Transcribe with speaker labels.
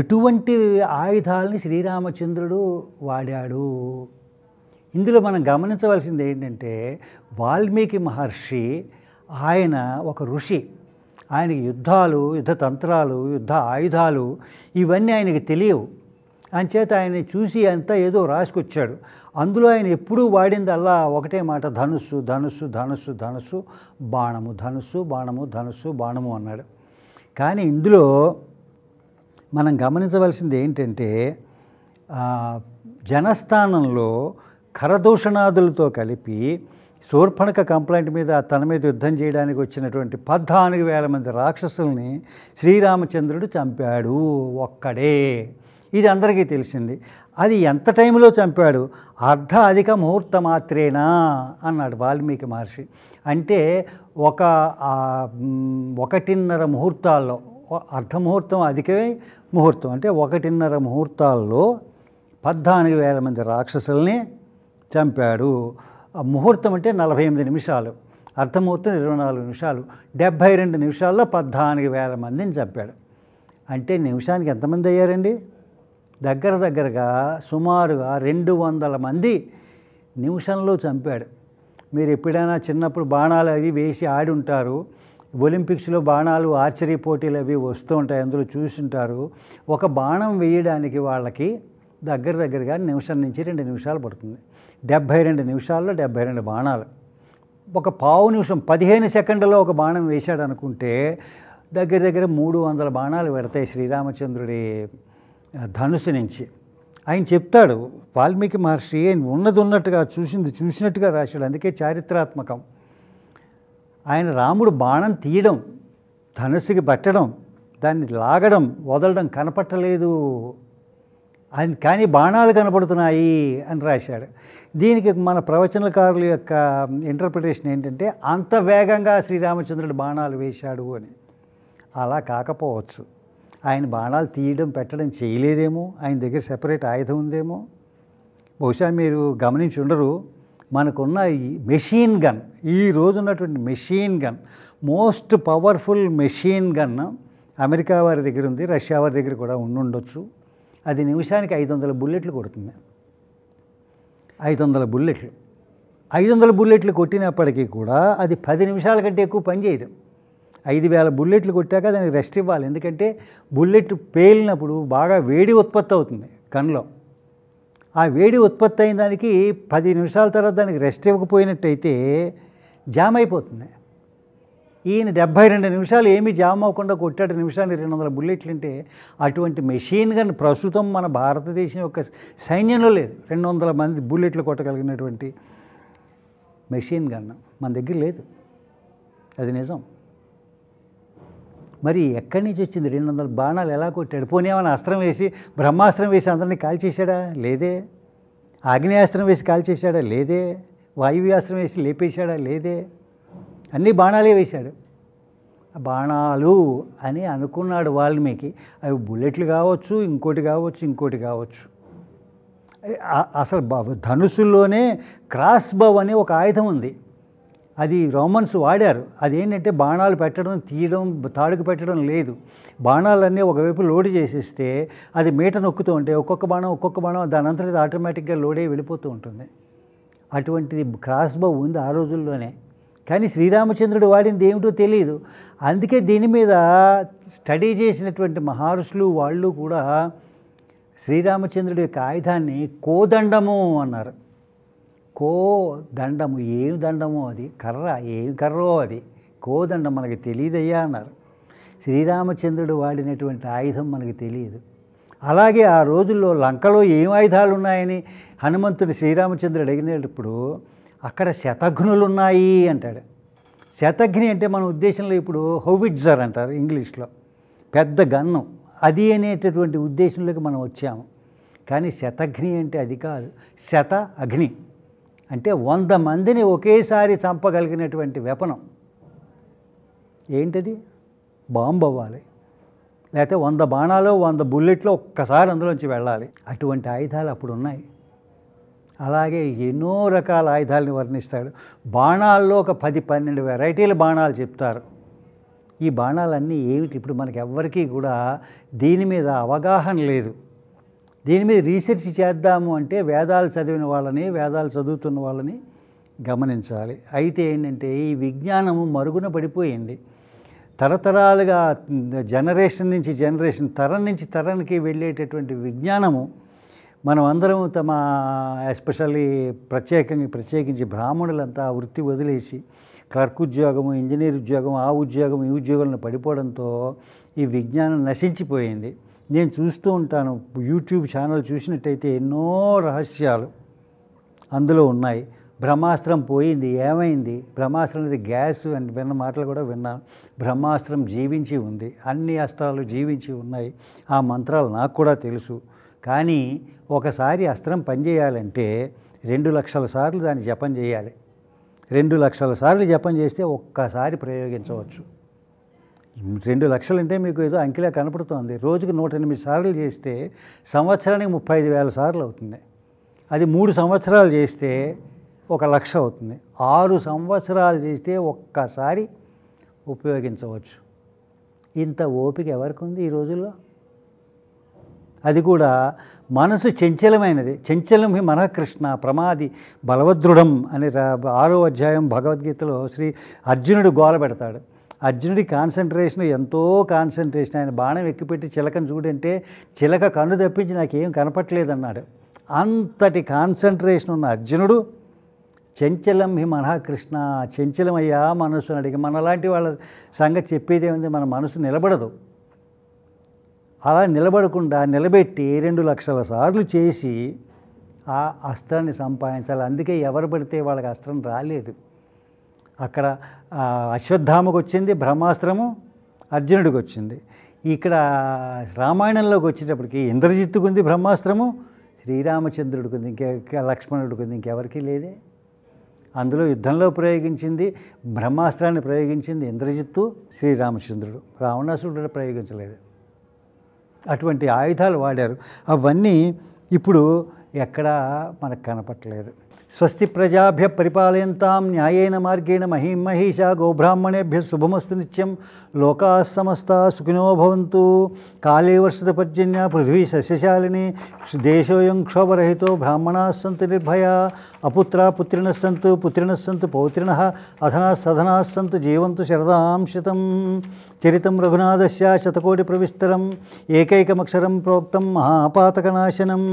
Speaker 1: ఎటువంటి ఆయుధాలని శ్రీరామచంద్రుడు వాడాడు ఇందులో మనం గమనించవలసింది ఏంటంటే వాల్మీకి మహర్షి ఆయన ఒక ఋషి ఆయనకి యుద్ధాలు యుద్ధ తంత్రాలు యుద్ధ ఆయుధాలు ఇవన్నీ ఆయనకి తెలియవు అంచేత ఆయన చూసి అంతా ఏదో రాసుకొచ్చాడు అందులో ఆయన ఎప్పుడూ వాడిందల్లా ఒకటే మాట ధనుస్సు ధనుస్సు ధనుస్సు ధనుస్సు బాణము ధనుస్సు బాణము ధనుస్సు బాణము అన్నాడు కానీ ఇందులో మనం గమనించవలసింది ఏంటంటే జనస్థానంలో కరదూషణాదులతో కలిపి శూర్పణక కంప్లైంట్ మీద తన మీద యుద్ధం చేయడానికి వచ్చినటువంటి పద్నాలుగు వేల మంది రాక్షసుల్ని శ్రీరామచంద్రుడు చంపాడు ఒక్కడే ఇది అందరికీ తెలిసింది అది ఎంత టైంలో చంపాడు అర్ధ అధిక ముహూర్త మాత్రేనా అన్నాడు వాల్మీకి మహర్షి అంటే ఒక ఒకటిన్నర ముహూర్తాల్లో అర్ధముహూర్తం అధికమై ముహూర్తం అంటే ఒకటిన్నర ముహూర్తాల్లో పద్నాలుగు వేల మంది రాక్షసుల్ని చంపాడు ఆ ముహూర్తం అంటే నలభై ఎనిమిది నిమిషాలు అర్ధముహూర్తం ఇరవై నాలుగు నిమిషాలు డెబ్భై రెండు నిమిషాల్లో పద్నాలుగు వేల మందిని చంపాడు అంటే నిమిషానికి ఎంతమంది అయ్యారండి దగ్గర దగ్గరగా సుమారుగా రెండు వందల మంది నిమిషంలో చంపాడు మీరు ఎప్పుడైనా చిన్నప్పుడు బాణాలు అవి వేసి ఆడి ఉంటారు ఒలింపిక్స్లో బాణాలు ఆర్చరీ పోటీలు అవి వస్తూ ఉంటాయి అందులో చూసుంటారు ఒక బాణం వేయడానికి వాళ్ళకి దగ్గర దగ్గరగా నిమిషం నుంచి రెండు నిమిషాలు పడుతుంది డెబ్భై రెండు నిమిషాల్లో డెబ్భై రెండు బాణాలు ఒక పావు నిమిషం పదిహేను సెకండ్లలో ఒక బాణం వేశాడు అనుకుంటే దగ్గర దగ్గర మూడు వందల బాణాలు పెడతాయి శ్రీరామచంద్రుడి ధనుసు నుంచి ఆయన చెప్తాడు వాల్మీకి మహర్షి ఆయన ఉన్నది ఉన్నట్టుగా చూసింది చూసినట్టుగా రాశాడు అందుకే చారిత్రాత్మకం ఆయన రాముడు బాణం తీయడం ధనుసుకి పట్టడం దాన్ని లాగడం వదలడం కనపట్టలేదు అని కానీ బాణాలు కనపడుతున్నాయి అని రాశాడు దీనికి మన ప్రవచనకారుల యొక్క ఇంటర్ప్రిటేషన్ ఏంటంటే అంత వేగంగా శ్రీరామచంద్రుడు బాణాలు వేశాడు అని అలా కాకపోవచ్చు ఆయన బాణాలు తీయడం పెట్టడం చేయలేదేమో ఆయన దగ్గర సెపరేట్ ఆయుధం ఉందేమో బహుశా మీరు గమనించి ఉండరు మనకున్న ఈ మెషిన్ గన్ ఈ రోజు ఉన్నటువంటి machine gun most powerful machine gun America వారి దగ్గర ఉంది రష్యా వారి దగ్గర కూడా ఉండుండొచ్చు అది నిమిషానికి ఐదు వందల బుల్లెట్లు కొడుతుంది ఐదు వందల బుల్లెట్లు ఐదు వందల బుల్లెట్లు కొట్టినప్పటికీ కూడా అది పది నిమిషాల కంటే ఎక్కువ పనిచేయదు ఐదు వేల బుల్లెట్లు కొట్టాక దానికి రెస్ట్ ఇవ్వాలి ఎందుకంటే బుల్లెట్ పేలినప్పుడు బాగా వేడి ఉత్పత్తి అవుతుంది కన్లో ఆ వేడి ఉత్పత్తి అయిన దానికి పది నిమిషాల తర్వాత దానికి రెస్ట్ ఇవ్వకపోయినట్టయితే జామ్ అయిపోతుంది ఈయన డెబ్భై రెండు నిమిషాలు ఏమీ జామ్ అవ్వకుండా కొట్టాడు నిమిషానికి రెండు వందల బుల్లెట్లు అంటే అటువంటి మెషిన్ కానీ ప్రస్తుతం మన భారతదేశం యొక్క సైన్యంలో లేదు రెండు వందల మంది బుల్లెట్లు కొట్టగలిగినటువంటి మెషిన్ గన్ మన దగ్గర లేదు అది నిజం మరి ఎక్కడి నుంచి వచ్చింది రెండు వందల బాణాలు ఎలా కొట్టాడు పోనేమని అస్త్రం వేసి బ్రహ్మాస్త్రం వేసి అందరినీ కాల్చేశాడా లేదే ఆగ్నేయాస్త్రం వేసి కాల్చేశాడా లేదే వాయువ్యాస్త్రం వేసి లేపేశాడా లేదే అన్ని బాణాలే వేశాడు బాణాలు అని అనుకున్నాడు వాల్మీకి అవి బుల్లెట్లు కావచ్చు ఇంకోటి కావచ్చు ఇంకోటి కావచ్చు అసలు బ ధనుసుల్లోనే క్రాస్ బవ్ అనే ఒక ఆయుధం ఉంది అది రోమన్స్ వాడారు అదేంటంటే బాణాలు పెట్టడం తీయడం తాడుకు పెట్టడం లేదు బాణాలన్నీ ఒకవైపు లోడ్ చేసేస్తే అది మీట నొక్కుతూ ఉంటే ఒక్కొక్క బాణం ఒక్కొక్క బాణం దాని అంతా ఆటోమేటిక్గా లోడ్ అయ్యి వెళ్ళిపోతూ ఉంటుంది అటువంటిది క్రాస్ బౌ ఉంది ఆ రోజుల్లోనే కానీ శ్రీరామచంద్రుడు వాడింది ఏమిటో తెలియదు అందుకే దీని మీద స్టడీ చేసినటువంటి మహర్షులు వాళ్ళు కూడా శ్రీరామచంద్రుడి యొక్క ఆయుధాన్ని కోదండము అన్నారు కో దండము ఏమి దండమో అది కర్ర ఏమి కర్రో అది కోదండం మనకి తెలియదయ్యా అన్నారు శ్రీరామచంద్రుడు వాడినటువంటి ఆయుధం మనకి తెలియదు అలాగే ఆ రోజుల్లో లంకలో ఏం ఆయుధాలు ఉన్నాయని హనుమంతుడు శ్రీరామచంద్రుడు అడిగినప్పుడు అక్కడ శతఘ్నులు ఉన్నాయి అంటాడు శతఘ్ని అంటే మన ఉద్దేశంలో ఇప్పుడు హోవిట్జర్ అంటారు ఇంగ్లీష్లో పెద్ద గన్ను అది అనేటటువంటి ఉద్దేశంలోకి మనం వచ్చాము కానీ శతఘ్ని అంటే అది కాదు శత అగ్ని అంటే వంద మందిని ఒకేసారి చంపగలిగినటువంటి వెపనం ఏంటది బాంబు అవ్వాలి లేకపోతే వంద బాణాలు వంద బుల్లెట్లు ఒక్కసారి అందులోంచి వెళ్ళాలి అటువంటి ఆయుధాలు అప్పుడు ఉన్నాయి అలాగే ఎన్నో రకాల ఆయుధాలను వర్ణిస్తాడు బాణాల్లో ఒక పది పన్నెండు వెరైటీల బాణాలు చెప్తారు ఈ బాణాలన్నీ ఏమిటి ఇప్పుడు మనకి ఎవ్వరికీ కూడా దీని మీద అవగాహన లేదు దీని మీద రీసెర్చ్ చేద్దాము అంటే వేదాలు చదివిన వాళ్ళని వేదాలు చదువుతున్న వాళ్ళని గమనించాలి అయితే ఏంటంటే ఈ విజ్ఞానము మరుగున పడిపోయింది తరతరాలుగా జనరేషన్ నుంచి జనరేషన్ తరం నుంచి తరానికి వెళ్ళేటటువంటి విజ్ఞానము మనం అందరం తమ ఎస్పెషల్లీ ప్రత్యేకంగా ప్రత్యేకించి బ్రాహ్మణులంతా వృత్తి వదిలేసి క్లర్క్ ఉద్యోగము ఇంజనీర్ ఉద్యోగం ఆ ఉద్యోగం ఈ ఉద్యోగాలను పడిపోవడంతో ఈ విజ్ఞానం నశించిపోయింది నేను చూస్తూ ఉంటాను యూట్యూబ్ ఛానల్ చూసినట్టయితే ఎన్నో రహస్యాలు అందులో ఉన్నాయి బ్రహ్మాస్త్రం పోయింది ఏమైంది బ్రహ్మాస్త్రం అనేది గ్యాస్ అని విన్న మాటలు కూడా విన్నాను బ్రహ్మాస్త్రం జీవించి ఉంది అన్ని అస్త్రాలు జీవించి ఉన్నాయి ఆ మంత్రాలు నాకు కూడా తెలుసు కానీ ఒకసారి అస్త్రం పనిచేయాలంటే రెండు లక్షల సార్లు దాన్ని జపం చేయాలి రెండు లక్షల సార్లు జపం చేస్తే ఒక్కసారి ప్రయోగించవచ్చు రెండు లక్షలంటే మీకు ఏదో అంకిలా కనపడుతోంది రోజుకు నూట ఎనిమిది సార్లు చేస్తే సంవత్సరానికి ముప్పై ఐదు వేల సార్లు అవుతుంది అది మూడు సంవత్సరాలు చేస్తే ఒక లక్ష అవుతుంది ఆరు సంవత్సరాలు చేస్తే ఒక్కసారి ఉపయోగించవచ్చు ఇంత ఓపిక ఎవరికి ఉంది ఈ రోజుల్లో అది కూడా మనసు చంచలమైనది చంచలం హి ప్రమాది బలవద్రుడం అని ఆరో అధ్యాయం భగవద్గీతలో శ్రీ అర్జునుడు గోల పెడతాడు అర్జునుడి కాన్సన్ట్రేషన్ ఎంతో కాన్సన్ట్రేషన్ ఆయన బాణం ఎక్కిపెట్టి చిలకను చూడంటే చిలక కన్ను తప్పించి నాకేం కనపట్లేదన్నాడు అంతటి కాన్సన్ట్రేషన్ ఉన్న అర్జునుడు చెంచలం హి మనః కృష్ణ చెంచలమయ్యా మనసును అడిగి మనలాంటి వాళ్ళ సంగతి చెప్పేదేముంది మన మనసు నిలబడదు అలా నిలబడకుండా నిలబెట్టి రెండు లక్షల సార్లు చేసి ఆ అస్త్రాన్ని సంపాదించాలి అందుకే ఎవరు పడితే వాళ్ళకి అస్త్రం రాలేదు అక్కడ అశ్వత్థామకు వచ్చింది బ్రహ్మాస్త్రము అర్జునుడికి వచ్చింది ఇక్కడ రామాయణంలోకి వచ్చేటప్పటికి ఇంద్రజిత్తుకు ఉంది బ్రహ్మాస్త్రము శ్రీరామచంద్రుడికి ఉంది ఇంకే లక్ష్మణుడికి ఉంది ఇంకెవరికీ లేదే అందులో యుద్ధంలో ప్రయోగించింది బ్రహ్మాస్త్రాన్ని ప్రయోగించింది ఇంద్రజిత్తు శ్రీరామచంద్రుడు రావణాసురుడు ప్రయోగించలేదు అటువంటి ఆయుధాలు వాడారు అవన్నీ ఇప్పుడు ఎక్కడా మనకు కనపట్టలేదు స్వస్తి ప్రజాభ్య పరిపాలయంతాం న్యాయేన మార్గేణ మహీం మహిషా గోబ్రాహ్మణేభ్య శుభమస్తు నిత్యం లోకా సమస్త సుఖినో భవంతు కాళే వర్షత పర్జన్య పృథ్వీ సస్యశాలిని దేశోయం క్షోభరహితో బ్రాహ్మణా సంతు నిర్భయ అపుత్ర పుత్రిణ సంతు పుత్రిణ సంతు పౌత్రిణ అధనా సధనా సంతు జీవంతు శరదాం శతం చరితం రఘునాథస్య శతకోటి ప్రవిస్తరం ఏకైకమక్షరం ప్రోక్తం మహాపాతకనాశనం